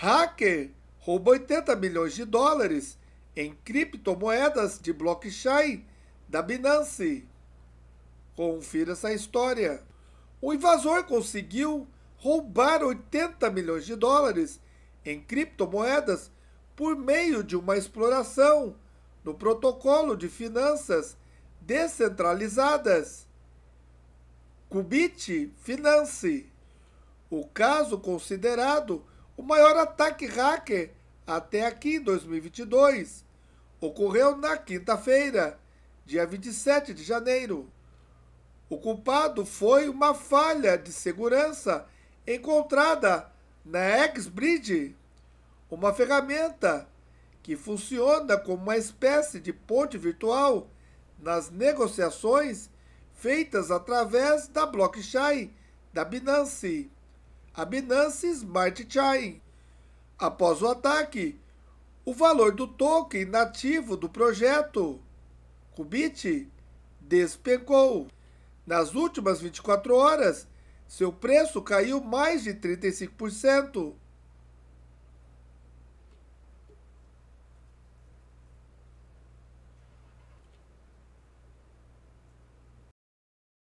Hacker rouba 80 milhões de dólares em criptomoedas de blockchain da Binance. Confira essa história. O invasor conseguiu roubar 80 milhões de dólares em criptomoedas por meio de uma exploração no protocolo de finanças descentralizadas. Cubit Finance. O caso considerado o maior ataque hacker até aqui em 2022 ocorreu na quinta-feira, dia 27 de janeiro. O culpado foi uma falha de segurança encontrada na Xbridge, uma ferramenta que funciona como uma espécie de ponte virtual nas negociações feitas através da blockchain da Binance a Binance Smart Chain. Após o ataque, o valor do token nativo do projeto Qubit despencou. Nas últimas 24 horas, seu preço caiu mais de 35%.